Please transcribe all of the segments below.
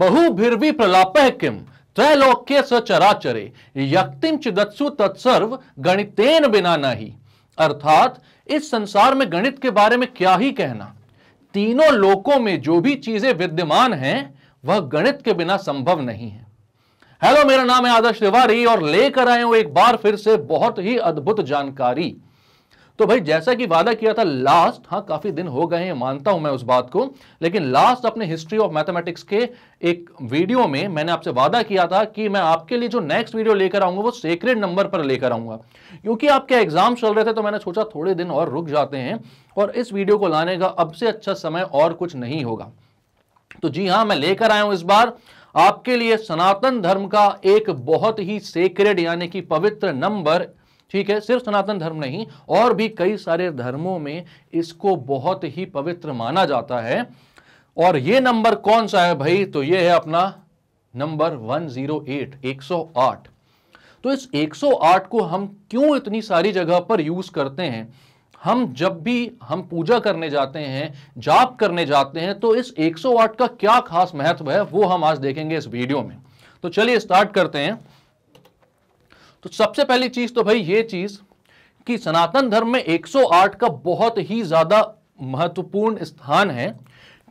प्रलाप है किम त्रैलोक्य स चराचरे यक्तिम चिदत्सु तत्सर्व गणितेन बिना नहीं अर्थात इस संसार में गणित के बारे में क्या ही कहना तीनों लोकों में जो भी चीजें विद्यमान हैं वह गणित के बिना संभव नहीं है हेलो मेरा नाम है आदर्श तिवारी और लेकर आए हूं एक बार फिर से बहुत ही अद्भुत जानकारी तो भाई जैसा कि वादा किया था लास्ट हाँ काफी दिन हो गए हैं मानता हूं मैं उस बात को लेकिन लास्ट अपने हिस्ट्री ऑफ मैथमेटिक्स के एक वीडियो में मैंने आपसे वादा किया था कि मैं आपके लिए जो नेक्स्ट वीडियो लेकर आऊंगा वो सेक्रेड नंबर पर लेकर आऊंगा क्योंकि आपके एग्जाम चल रहे थे तो मैंने सोचा थोड़े दिन और रुक जाते हैं और इस वीडियो को लाने का अब से अच्छा समय और कुछ नहीं होगा तो जी हाँ मैं लेकर आया हूं इस बार आपके लिए सनातन धर्म का एक बहुत ही सेक्रेड यानी कि पवित्र नंबर ठीक है सिर्फ सनातन धर्म नहीं और भी कई सारे धर्मों में इसको बहुत ही पवित्र माना जाता है और ये नंबर कौन सा है भाई तो ये है अपना नंबर 108 108 तो इस 108 को हम क्यों इतनी सारी जगह पर यूज करते हैं हम जब भी हम पूजा करने जाते हैं जाप करने जाते हैं तो इस 108 का क्या खास महत्व है वो हम आज देखेंगे इस वीडियो में तो चलिए स्टार्ट करते हैं तो सबसे पहली चीज तो भाई ये चीज कि सनातन धर्म में 108 का बहुत ही ज्यादा महत्वपूर्ण स्थान है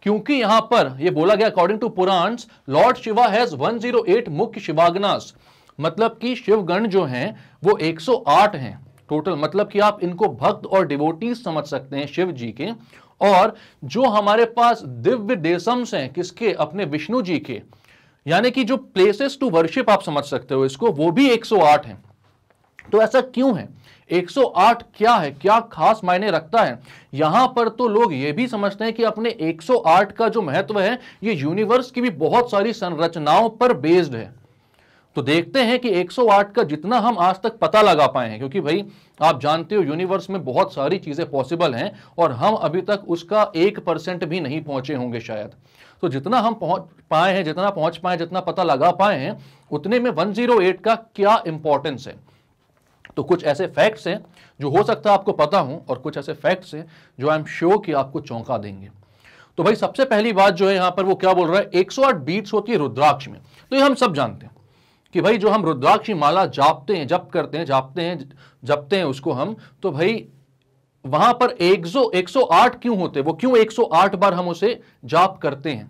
क्योंकि यहां पर ये बोला गया according to Purana lord Shiva has 108 मुख्य शिवागनास मतलब कि शिवगण जो हैं वो 108 हैं टोटल मतलब कि आप इनको भक्त और डिवोटी समझ सकते हैं शिव जी के और जो हमारे पास दिव्य देशम्स हैं किसके अपने विष्णु जी के यानी कि जो प्लेसेस टू वर्शिप आप समझ सकते हो इसको वो भी 108 हैं तो ऐसा क्यों है 108 क्या है क्या खास मायने रखता है यहां पर तो लोग ये भी समझते हैं कि अपने 108 का जो महत्व है ये यूनिवर्स की भी बहुत सारी संरचनाओं पर बेस्ड है तो देखते हैं कि 108 का जितना हम आज तक पता लगा पाए हैं क्योंकि भाई आप जानते हो यूनिवर्स में बहुत सारी चीज़ें पॉसिबल हैं और हम अभी तक उसका एक परसेंट भी नहीं पहुंचे होंगे शायद तो जितना हम पहुंच पाए हैं जितना पहुंच पाए जितना पता लगा पाए हैं उतने में 108 का क्या इंपॉर्टेंस है तो कुछ ऐसे फैक्ट्स हैं जो हो सकता है आपको पता हूं और कुछ ऐसे फैक्ट्स हैं जो आई एम श्योर कि आपको चौंका देंगे तो भाई सबसे पहली बात जो है यहाँ पर वो क्या बोल रहा है 108 बीट्स होती है रुद्राक्ष में तो ये हम सब जानते हैं कि भाई जो हम रुद्राक्षी माला जापते हैं जप करते हैं जापते हैं जपते हैं उसको हम तो भाई वहां पर सौ आठ क्यों होते हैं वो क्यों आठ बार हम उसे जाप करते हैं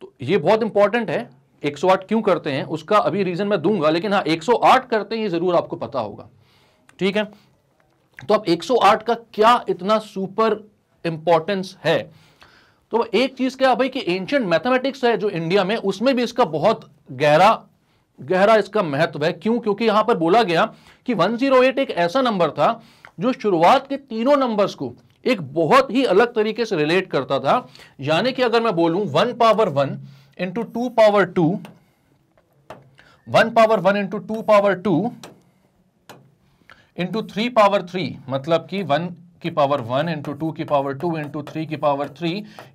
तो ये बहुत इंपॉर्टेंट है एक सौ आठ क्यों करते हैं उसका अभी रीजन मैं दूंगा लेकिन हाँ एक सौ आठ करते हैं ये जरूर आपको पता होगा ठीक है तो अब एक सौ आठ का क्या इतना सुपर इंपॉर्टेंस है तो एक चीज क्या भाई कि एंशियंट मैथमेटिक्स है जो इंडिया में उसमें भी इसका बहुत गहरा गहरा इसका महत्व है क्यों क्योंकि यहां पर बोला गया कि 108 एक ऐसा नंबर था जो शुरुआत के तीनों नंबर्स को एक बहुत ही अलग तरीके से रिलेट करता था यानी कि अगर मैं बोलूं one power one into two power two one power one into two power two into three power three मतलब कि वन की पावर वन इंटू टू की पावर टू इंटू थ्री की पावर थ्री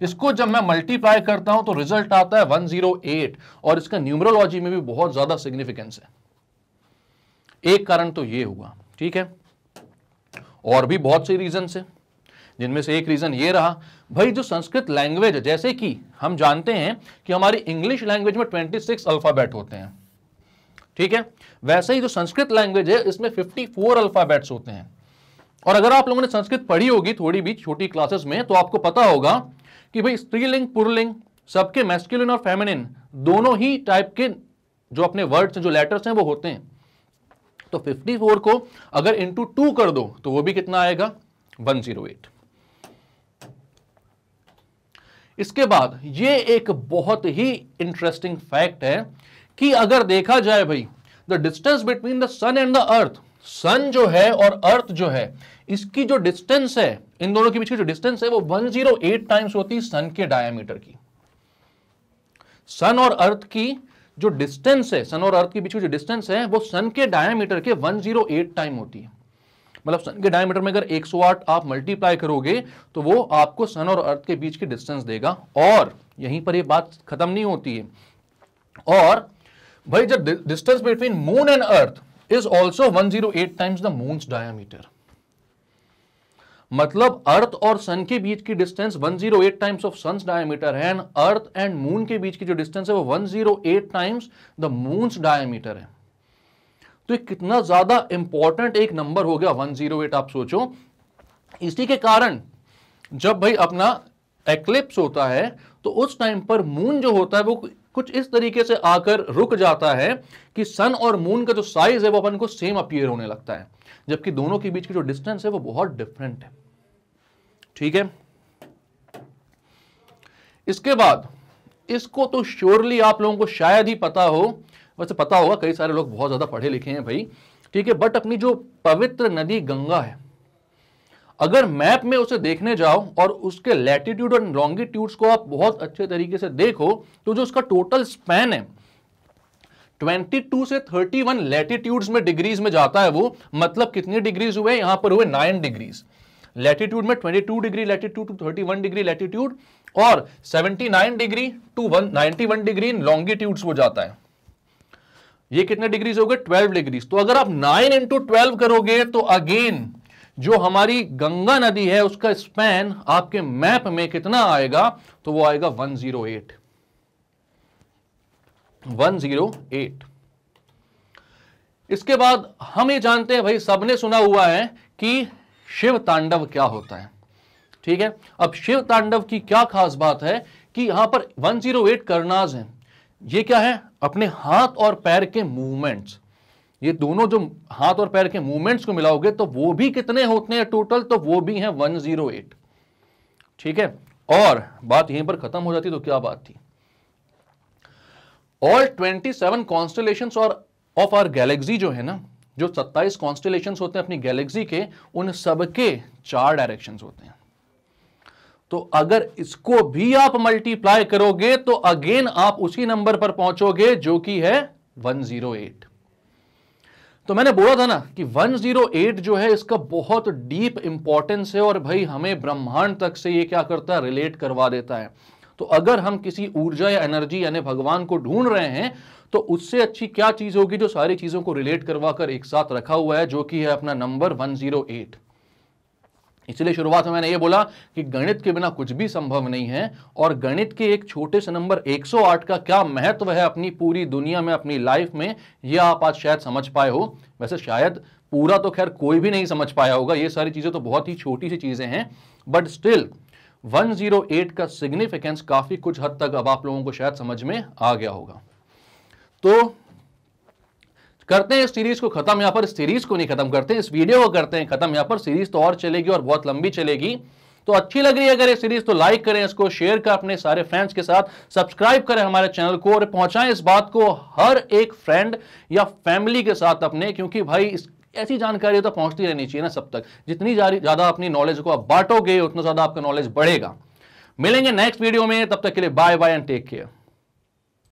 इसको जब मैं मल्टीप्लाई करता हूं तो रिजल्ट आता है वन जीरो एट और इसका न्यूमरोलॉजी में भी बहुत ज्यादा सिग्निफिकेंस है एक कारण तो ये हुआ ठीक है और भी बहुत से रीजन है जिनमें से एक रीज़न ये रहा भाई जो संस्कृत लैंग्वेज है जैसे कि हम जानते हैं कि हमारी इंग्लिश लैंग्वेज में 26 अल्फ़ाबेट होते हैं ठीक है वैसे ही जो संस्कृत लैंग्वेज है इसमें 54 अल्फ़ाबेट्स होते हैं और अगर आप लोगों ने संस्कृत पढ़ी होगी थोड़ी भी छोटी क्लासेस में तो आपको पता होगा कि भाई स्त्रीलिंग पुरलिंग सबके मैस्कुलिन और फेमिनिन दोनों ही टाइप के जो अपने वर्ड्स हैं जो लेटर्स हैं वो होते हैं तो 54 को अगर इंटू टू कर दो तो वो भी कितना आएगा 108 इसके बाद ये एक बहुत ही इंटरेस्टिंग फैक्ट है कि अगर देखा जाए भाई the distance between the sun and the earth sun जो है और अर्थ जो है इसकी जो डिस्टेंस है इन दोनों के बीच की जो डिस्टेंस है वो 108 टाइम्स होती सन के डायमीटर की सन और अर्थ की जो डिस्टेंस है सन और अर्थ के बीच की जो डिस्टेंस है वो सन के डायमीटर के 108 टाइम होती है मतलब सन के डायमीटर में अगर 108 आप मल्टीप्लाई करोगे तो वो आपको सन और अर्थ के बीच की डिस्टेंस देगा और यहीं पर ये बात खत्म नहीं होती है और भाई जब distance between moon and earth is also 108 times the moon's diameter मतलब अर्थ और सन के बीच की distance 108 times of sun diameter है एंड अर्थ एंड मून के बीच की जो डिस्टेंस है वो 108 टाइम्स द मून्स डायमीटर है तो ये कितना ज्यादा इंपॉर्टेंट एक नंबर हो गया 108 आप सोचो इसी के कारण जब भाई अपना एक्लिप्स होता है तो उस टाइम पर मून जो होता है वो कुछ इस तरीके से आकर रुक जाता है कि सन और मून का जो साइज है वो अपन को सेम अपियर होने लगता है जबकि दोनों के बीच की जो डिस्टेंस है वो बहुत डिफरेंट है ठीक है इसके बाद इसको तो श्योरली आप लोगों को शायद ही पता हो वैसे पता होगा कई सारे लोग बहुत ज्यादा पढ़े लिखे हैं भाई ठीक है बट अपनी जो पवित्र नदी गंगा है अगर मैप में उसे देखने जाओ और उसके लैटिट्यूड और लॉन्गिट्यूड्स को आप बहुत अच्छे तरीके से देखो तो जो उसका टोटल स्पैन है 22 से 31 वन लैटिट्यूड्स में डिग्रीज में जाता है वो मतलब कितने डिग्रीज हुए यहां पर हुए 9 डिग्रीज लैटिट्यूड में 22 degree latitude to 31 degree latitude और 79 degree to 191 degree in longitudes हो जाता है ये कितने डिग्रीज हो गए ट्वेल्व डिग्रीज तो अगर आप 9 इंटू ट्वेल्व करोगे तो अगेन जो हमारी गंगा नदी है उसका स्पैन आपके मैप में कितना आएगा तो वो आएगा 108 108 इसके बाद हम ये जानते हैं भाई सबने सुना हुआ है कि शिव तांडव क्या होता है ठीक है अब शिव तांडव की क्या खास बात है कि यहां पर 108 करनाज है ये क्या है अपने हाथ और पैर के मूवमेंट्स ये दोनों जो हाथ और पैर के मूवमेंट्स को मिलाओगे तो वो भी कितने होते हैं टोटल तो वो भी जीरो 108 ठीक है और बात यहीं पर खत्म हो जाती तो क्या बात थी ऑल 27 कॉन्स्टलेशन और ऑफ आर गैलेक्सी जो है ना जो 27 कॉन्स्टलेशन होते हैं अपनी गैलेक्सी के उन सबके चार डायरेक्शन होते हैं तो अगर इसको भी आप मल्टीप्लाई करोगे तो अगेन आप उसी नंबर पर पहुंचोगे जो कि है 108 तो मैंने बोला था ना कि 108 जो है इसका बहुत डीप इंपॉर्टेंस है और भाई हमें ब्रह्मांड तक से ये क्या करता है रिलेट करवा देता है तो अगर हम किसी ऊर्जा या एनर्जी यानी भगवान को ढूंढ रहे हैं तो उससे अच्छी क्या चीज होगी जो सारी चीजों को रिलेट करवा कर एक साथ रखा हुआ है जो कि है अपना नंबर एट इसलिए शुरुआत में मैंने ये बोला कि गणित के बिना कुछ भी संभव नहीं है और गणित के एक छोटे से नंबर 108 का क्या महत्व है अपनी पूरी दुनिया में अपनी लाइफ में ये आप आज शायद समझ पाए हो वैसे शायद पूरा तो खैर कोई भी नहीं समझ पाया होगा ये सारी चीज़ें तो बहुत ही छोटी सी चीज़ें हैं बट स्टिल 108 का सिग्निफिकेंस काफ़ी कुछ हद तक अब आप लोगों को शायद समझ में आ गया होगा तो करते हैं इस सीरीज को खत्म यहां पर सीरीज को नहीं खत्म करते इस वीडियो को करते हैं खत्म यहां पर सीरीज तो और चलेगी और बहुत लंबी चलेगी तो अच्छी लग रही है अगर ये सीरीज तो लाइक करें इसको शेयर कर अपने सारे फ्रेंड्स के साथ सब्सक्राइब करें हमारे चैनल को और पहुंचाएं इस बात को हर एक फ्रेंड या फैमिली के साथ अपने क्योंकि भाई इस ऐसी जानकारी तो पहुंचती रहनी चाहिए ना सब तक जितनी ज्यादा अपनी नॉलेज को आप बांटोगे उतना ज्यादा आपका नॉलेज बढ़ेगा मिलेंगे नेक्स्ट वीडियो में तब तक के लिए bye bye and take care